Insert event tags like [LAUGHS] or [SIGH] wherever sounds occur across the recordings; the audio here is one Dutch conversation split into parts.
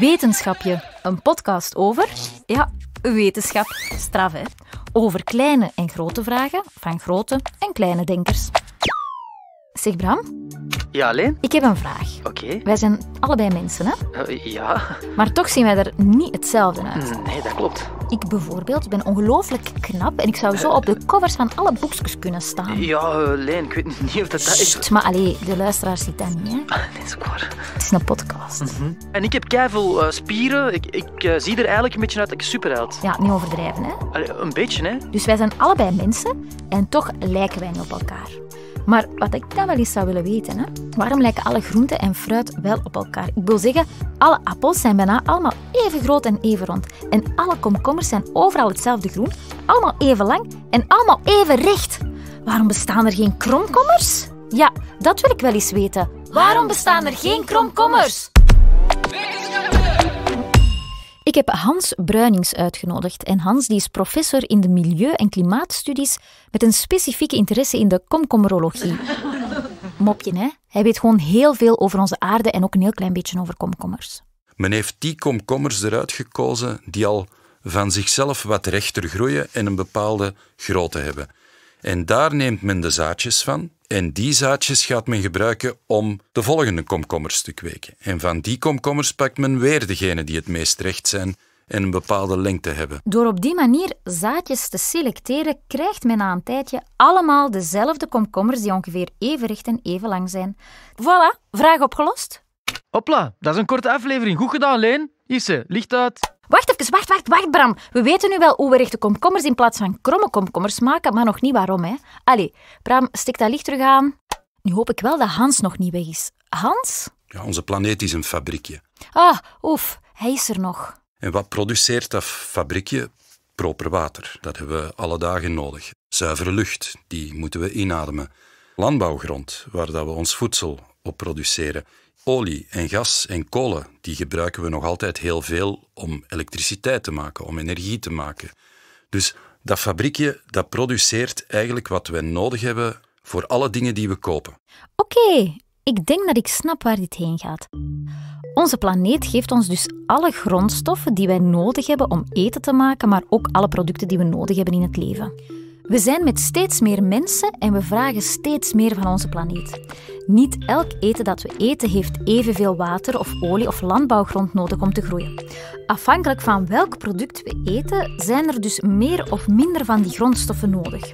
Wetenschapje, een podcast over, ja, wetenschap, straf hè, over kleine en grote vragen van grote en kleine denkers. Zeg Bram. Ja, alleen? Ik heb een vraag. Oké. Wij zijn allebei mensen, hè? Eh, ja. Maar toch zien wij er niet hetzelfde uit. Mm, nee, dat klopt. Ik bijvoorbeeld ben ongelooflijk knap en ik zou zo op de covers van alle boekjes kunnen staan. Ja, alleen eh, ik weet niet of dat dat is. maar allee, de luisteraar ziet dat niet, hè? [LAUGHS] Ah, nee, is waar. Het is een podcast. Mhm. En ik heb keiveel eh, spieren. Ik, ik eh, zie er eigenlijk een beetje uit dat ik super uit. Ja, niet overdrijven, hè? een beetje, hè? Dus wij zijn allebei mensen en toch lijken wij niet op elkaar. Maar wat ik dan wel eens zou willen weten, hè? waarom lijken alle groenten en fruit wel op elkaar? Ik wil zeggen, alle appels zijn bijna allemaal even groot en even rond. En alle komkommers zijn overal hetzelfde groen, allemaal even lang en allemaal even recht. Waarom bestaan er geen kromkommers? Ja, dat wil ik wel eens weten. Waarom bestaan er geen kromkommers? Ik heb Hans Bruinings uitgenodigd. En Hans die is professor in de milieu- en klimaatstudies met een specifieke interesse in de komkommerologie. [LAUGHS] Mopje, hè? Hij weet gewoon heel veel over onze aarde en ook een heel klein beetje over komkommers. Men heeft die komkommers eruit gekozen die al van zichzelf wat rechter groeien en een bepaalde grootte hebben. En daar neemt men de zaadjes van. En die zaadjes gaat men gebruiken om de volgende komkommers te kweken. En van die komkommers pakt men weer degene die het meest recht zijn en een bepaalde lengte hebben. Door op die manier zaadjes te selecteren, krijgt men na een tijdje allemaal dezelfde komkommers die ongeveer even recht en even lang zijn. Voilà, vraag opgelost. Hopla, dat is een korte aflevering. Goed gedaan, Leen. Isse, licht uit. Wacht even, wacht, wacht, wacht, Bram. We weten nu wel hoe we rechte komkommers in plaats van kromme komkommers maken, maar nog niet waarom, hè. Allee, Bram, stik dat licht terug aan. Nu hoop ik wel dat Hans nog niet weg is. Hans? Ja, onze planeet is een fabriekje. Ah, oef, hij is er nog. En wat produceert dat fabriekje? Proper water. Dat hebben we alle dagen nodig. Zuivere lucht, die moeten we inademen. Landbouwgrond, waar dat we ons voedsel op produceren. Olie en gas en kolen, die gebruiken we nog altijd heel veel om elektriciteit te maken, om energie te maken. Dus dat fabriekje, dat produceert eigenlijk wat wij nodig hebben voor alle dingen die we kopen. Oké, ik denk dat ik snap waar dit heen gaat. Onze planeet geeft ons dus alle grondstoffen die wij nodig hebben om eten te maken, maar ook alle producten die we nodig hebben in het leven. We zijn met steeds meer mensen en we vragen steeds meer van onze planeet. Niet elk eten dat we eten heeft evenveel water of olie of landbouwgrond nodig om te groeien. Afhankelijk van welk product we eten, zijn er dus meer of minder van die grondstoffen nodig.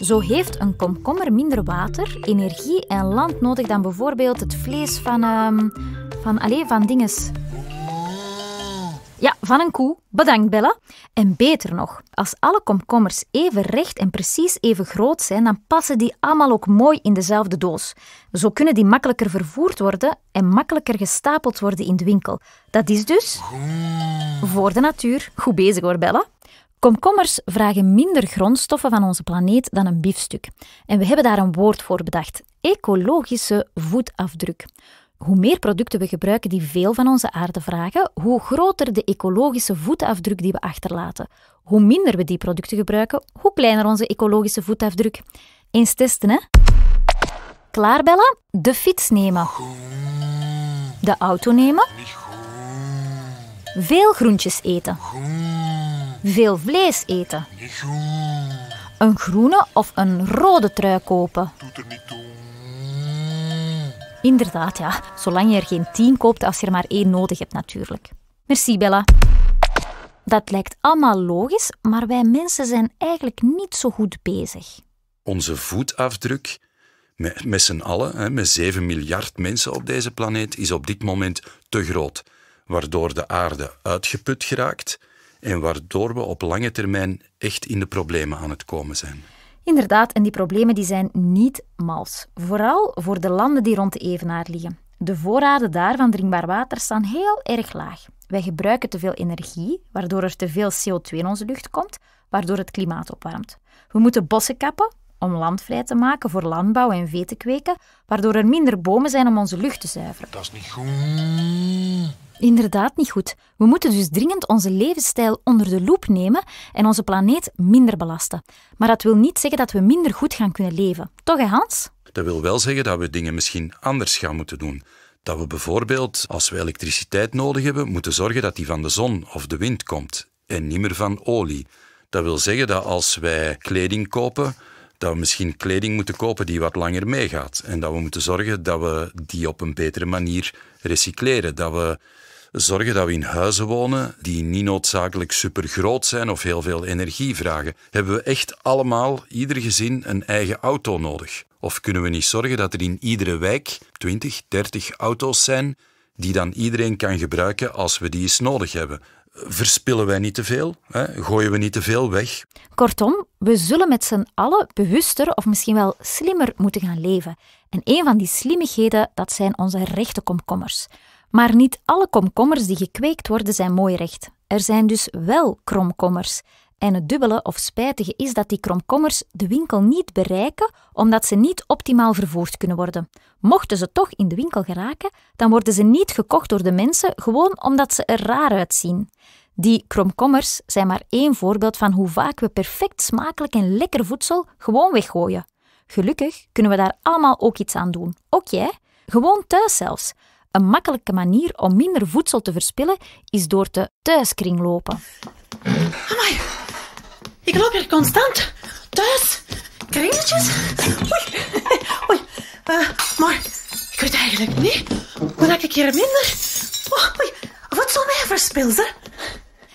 Zo heeft een komkommer minder water, energie en land nodig dan bijvoorbeeld het vlees van. Ehm, van, allez, van dinges. Ja, van een koe. Bedankt, Bella. En beter nog, als alle komkommers even recht en precies even groot zijn, dan passen die allemaal ook mooi in dezelfde doos. Zo kunnen die makkelijker vervoerd worden en makkelijker gestapeld worden in de winkel. Dat is dus voor de natuur. Goed bezig hoor, Bella. Komkommers vragen minder grondstoffen van onze planeet dan een biefstuk. En we hebben daar een woord voor bedacht: ecologische voetafdruk hoe meer producten we gebruiken die veel van onze aarde vragen, hoe groter de ecologische voetafdruk die we achterlaten. Hoe minder we die producten gebruiken, hoe kleiner onze ecologische voetafdruk. Eens testen, hè? Klaarbellen? De fiets nemen. De auto nemen. Veel groentjes eten. Veel vlees eten. Een groene of een rode trui kopen. Doet er niet toe Inderdaad, ja. Zolang je er geen tien koopt als je er maar één nodig hebt, natuurlijk. Merci, Bella. Dat lijkt allemaal logisch, maar wij mensen zijn eigenlijk niet zo goed bezig. Onze voetafdruk, met, met z'n allen, hè, met 7 miljard mensen op deze planeet, is op dit moment te groot. Waardoor de aarde uitgeput geraakt en waardoor we op lange termijn echt in de problemen aan het komen zijn. Inderdaad, en die problemen die zijn niet mals. Vooral voor de landen die rond de Evenaar liggen. De voorraden daar van drinkbaar water staan heel erg laag. Wij gebruiken te veel energie, waardoor er te veel CO2 in onze lucht komt, waardoor het klimaat opwarmt. We moeten bossen kappen om land vrij te maken voor landbouw en vee te kweken, waardoor er minder bomen zijn om onze lucht te zuiveren. Dat is niet goed. Inderdaad niet goed. We moeten dus dringend onze levensstijl onder de loep nemen en onze planeet minder belasten. Maar dat wil niet zeggen dat we minder goed gaan kunnen leven. Toch, hè Hans? Dat wil wel zeggen dat we dingen misschien anders gaan moeten doen. Dat we bijvoorbeeld, als we elektriciteit nodig hebben, moeten zorgen dat die van de zon of de wind komt en niet meer van olie. Dat wil zeggen dat als wij kleding kopen, dat we misschien kleding moeten kopen die wat langer meegaat. En dat we moeten zorgen dat we die op een betere manier recycleren. Dat we zorgen dat we in huizen wonen die niet noodzakelijk supergroot zijn of heel veel energie vragen? Hebben we echt allemaal, ieder gezin, een eigen auto nodig? Of kunnen we niet zorgen dat er in iedere wijk 20, 30 auto's zijn die dan iedereen kan gebruiken als we die eens nodig hebben? Verspillen wij niet te veel? Hè? Gooien we niet te veel weg? Kortom, we zullen met z'n allen bewuster of misschien wel slimmer moeten gaan leven. En een van die slimmigheden, dat zijn onze rechte komkommers. Maar niet alle komkommers die gekweekt worden zijn mooi recht. Er zijn dus wel kromkommers. En het dubbele of spijtige is dat die kromkommers de winkel niet bereiken omdat ze niet optimaal vervoerd kunnen worden. Mochten ze toch in de winkel geraken, dan worden ze niet gekocht door de mensen gewoon omdat ze er raar uitzien. Die kromkommers zijn maar één voorbeeld van hoe vaak we perfect smakelijk en lekker voedsel gewoon weggooien. Gelukkig kunnen we daar allemaal ook iets aan doen. Ook jij. Gewoon thuis zelfs. Een makkelijke manier om minder voedsel te verspillen is door te thuiskringlopen. Amai, ik loop hier constant. Thuis. Kringetjes. Oei. Oei. Eh, maar ik weet eigenlijk niet hoe dat ik hier minder... Oh, oei. Voedsel mij verspil, Ze?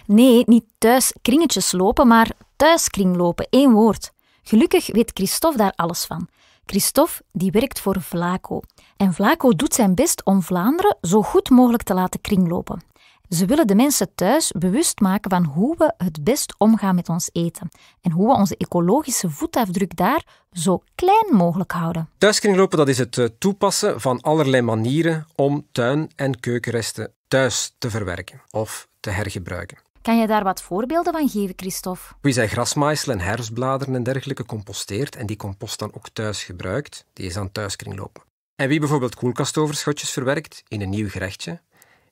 Nee, niet thuis kringetjes lopen, maar thuiskringlopen. Eén woord. Gelukkig weet Christophe daar alles van. Christophe die werkt voor Vlaco. En Vlaco doet zijn best om Vlaanderen zo goed mogelijk te laten kringlopen. Ze willen de mensen thuis bewust maken van hoe we het best omgaan met ons eten en hoe we onze ecologische voetafdruk daar zo klein mogelijk houden. Thuiskringlopen dat is het eh, toepassen van allerlei manieren om tuin- en keukenresten thuis te verwerken of te hergebruiken. Kan je daar wat voorbeelden van geven, Christophe? Wie zij grasmaaisel en herfstbladeren en dergelijke composteert en die compost dan ook thuis gebruikt, die is aan het thuiskringlopen. En wie bijvoorbeeld koelkastoverschotjes verwerkt in een nieuw gerechtje,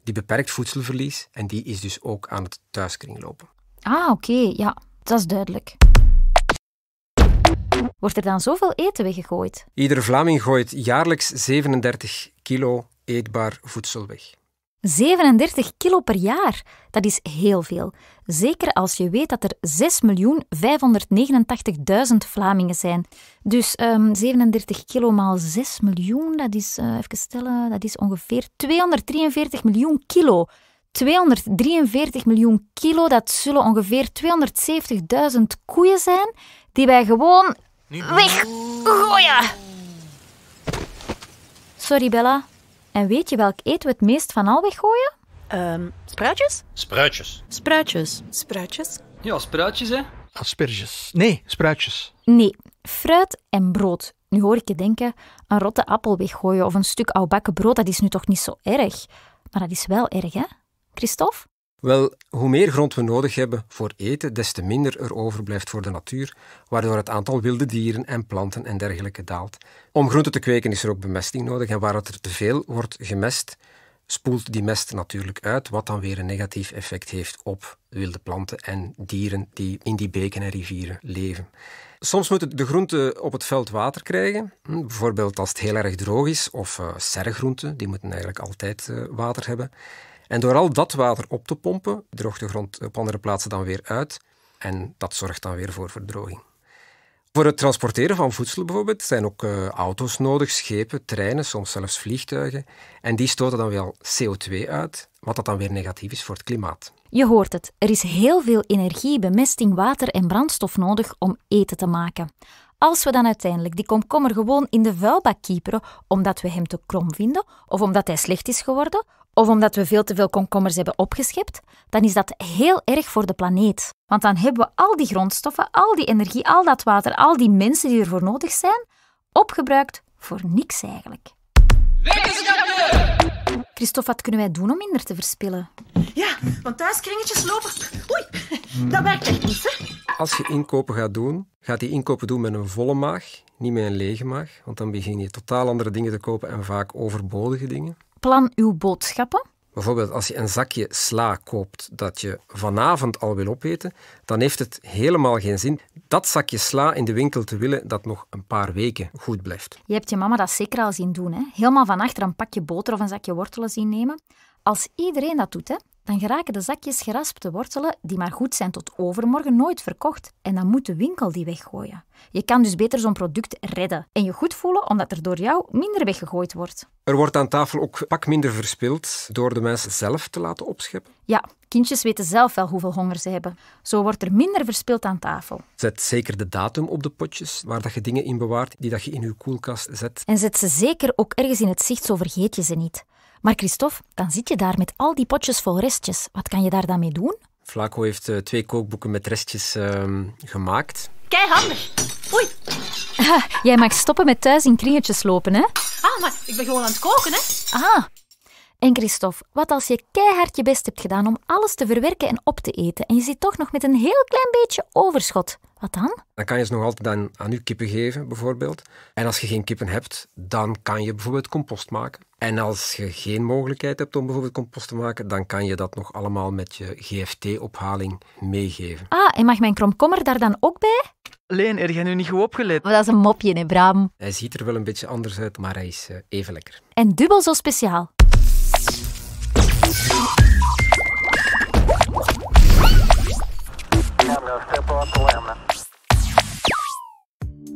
die beperkt voedselverlies en die is dus ook aan het thuiskringlopen. Ah, oké, ja, dat is duidelijk. Wordt er dan zoveel eten weggegooid? Iedere Vlaming gooit jaarlijks 37 kilo eetbaar voedsel weg. 37 kilo per jaar, dat is heel veel. Zeker als je weet dat er 6.589.000 Vlamingen zijn. Dus 37 ehm, kilo maal 6 miljoen, dat is, eh, even stellen, dat is ongeveer 243 miljoen kilo. 243 miljoen kilo, dat zullen ongeveer 270.000 koeien zijn die wij gewoon weggooien. Sorry Bella, en weet je welk eten we het meest van al weggooien? Ehm, spruitjes? Spruitjes. Spruitjes. Spruitjes? Ja, spruitjes, hè? Asperges. Nee, spruitjes. Nee, fruit en brood. Nu hoor ik je denken, een rotte appel weggooien of een stuk oudbakken brood, dat is nu toch niet zo erg? Maar dat is wel erg, hè? Christophe? Wel, hoe meer grond we nodig hebben voor eten, des te minder er overblijft voor de natuur, waardoor het aantal wilde dieren en planten en dergelijke daalt. Om groenten te kweken is er ook bemesting nodig en waar het er te veel wordt gemest, spoelt die mest natuurlijk uit, wat dan weer een negatief effect heeft op wilde planten en dieren die in die beken en rivieren leven. Soms moeten de groenten op het veld water krijgen, hm, bijvoorbeeld als het heel erg droog is, of eh, serregroenten, die moeten eigenlijk altijd eh, water hebben. En door al dat water op te pompen, droogt de grond op andere plaatsen dan weer uit. En dat zorgt dan weer voor verdroging. Voor het transporteren van voedsel bijvoorbeeld zijn ook eh, auto's nodig, schepen, treinen, soms zelfs vliegtuigen. En die stoten dan wel CO2 uit, wat dat dan weer negatief is voor het klimaat. Je hoort het, er is heel veel energie, bemesting, water en brandstof nodig om eten te maken. Als we dan uiteindelijk die komkommer gewoon in de vuilbak kieperen omdat we hem te krom vinden, of omdat hij slecht is geworden, of omdat we veel te veel komkommers hebben opgeschept, dan is dat heel erg voor de planeet. Want dan hebben we al die grondstoffen, al die energie, al dat water, al die mensen die ervoor nodig zijn, opgebruikt voor niks eigenlijk. Wetenschappen! Christophe, wat kunnen wij doen om minder te verspillen? Ja, want thuis kringetjes lopen. Oei, dat werkt echt niet, hè? Als je inkopen gaat doen, gaat die inkopen doen met een volle maag, niet met een lege maag. Want dan begin je totaal andere dingen te kopen en vaak overbodige dingen plan uw boodschappen? Bijvoorbeeld als je een zakje sla koopt dat je vanavond al wil opeten, dan heeft het helemaal geen zin dat zakje sla in de winkel te willen dat nog een paar weken goed blijft. Je hebt je mama dat zeker al zien doen, hè? Helemaal van achter een pakje boter of een zakje wortelen zien nemen. Als iedereen dat doet, hè, dan geraken de zakjes geraspte wortelen, die maar goed zijn tot overmorgen, nooit verkocht. En dan moet de winkel die weggooien. Je kan dus beter zo'n product redden en je goed voelen omdat er door jou minder weggegooid wordt. Er wordt aan tafel ook pak minder verspild door de mensen zelf te laten opscheppen. Ja, kindjes weten zelf wel hoeveel honger ze hebben. Zo wordt er minder verspild aan tafel. Zet zeker de datum op de potjes waar dat je dingen in bewaart die dat je in je koelkast zet. En zet ze zeker ook ergens in het zicht, zo vergeet je ze niet. Maar Christophe, dan zit je daar met al die potjes vol restjes. Wat kan je daar dan mee doen? Flaco heeft eh, twee kookboeken met restjes ehm, gemaakt. Kei handig. Oei. [LAUGHS] jij mag stoppen met thuis in kringetjes lopen, hè? Ah, maar ik ben gewoon aan het koken, hè? Ah, en Christophe, wat als je keihard je best hebt gedaan om alles te verwerken en op te eten en je zit toch nog met een heel klein beetje overschot? Wat dan? Dan kan je ze nog altijd aan, aan je kippen geven, bijvoorbeeld. En als je geen kippen hebt, dan kan je bijvoorbeeld compost maken. En als je geen mogelijkheid hebt om bijvoorbeeld compost te maken, dan kan je dat nog allemaal met je GFT-ophaling meegeven. Ah, en mag mijn kromkommer daar dan ook bij? Leen, er jij nu niet goed opgelet? dat is een mopje, hè, Bram? Hij ziet er wel een beetje anders uit, maar hij is eh, even lekker. En dubbel zo speciaal.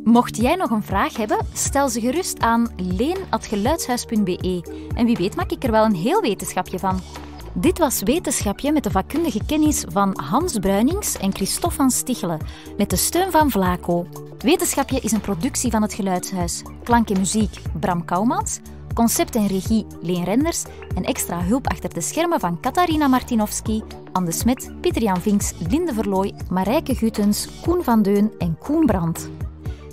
Mocht jij nog een vraag hebben, stel ze gerust aan leen.geluidshuis.be en wie weet maak ik er wel een heel wetenschapje van. Dit was Wetenschapje met de vakkundige kennis van Hans Bruinings en Christophe van Stichelen, met de steun van Vlaco. Wetenschapje is een productie van het Geluidshuis. Klank en muziek Bram Kouwmans, Concept en regie Leen Renders en extra hulp achter de schermen van Katarina Martinovski, Anne Smet, Pieter-Jan Vinks, Linde Verlooy, Marijke Gutens, Koen van Deun en Koen Brand.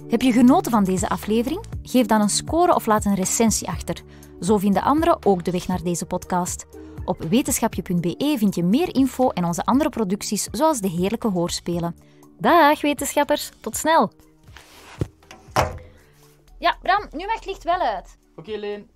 Heb je genoten van deze aflevering? Geef dan een score of laat een recensie achter. Zo vinden anderen ook de weg naar deze podcast. Op wetenschapje.be vind je meer info en onze andere producties, zoals de heerlijke hoorspelen. Dag wetenschappers, tot snel! Ja, Bram, nu mag het licht wel uit. Oké, Leen.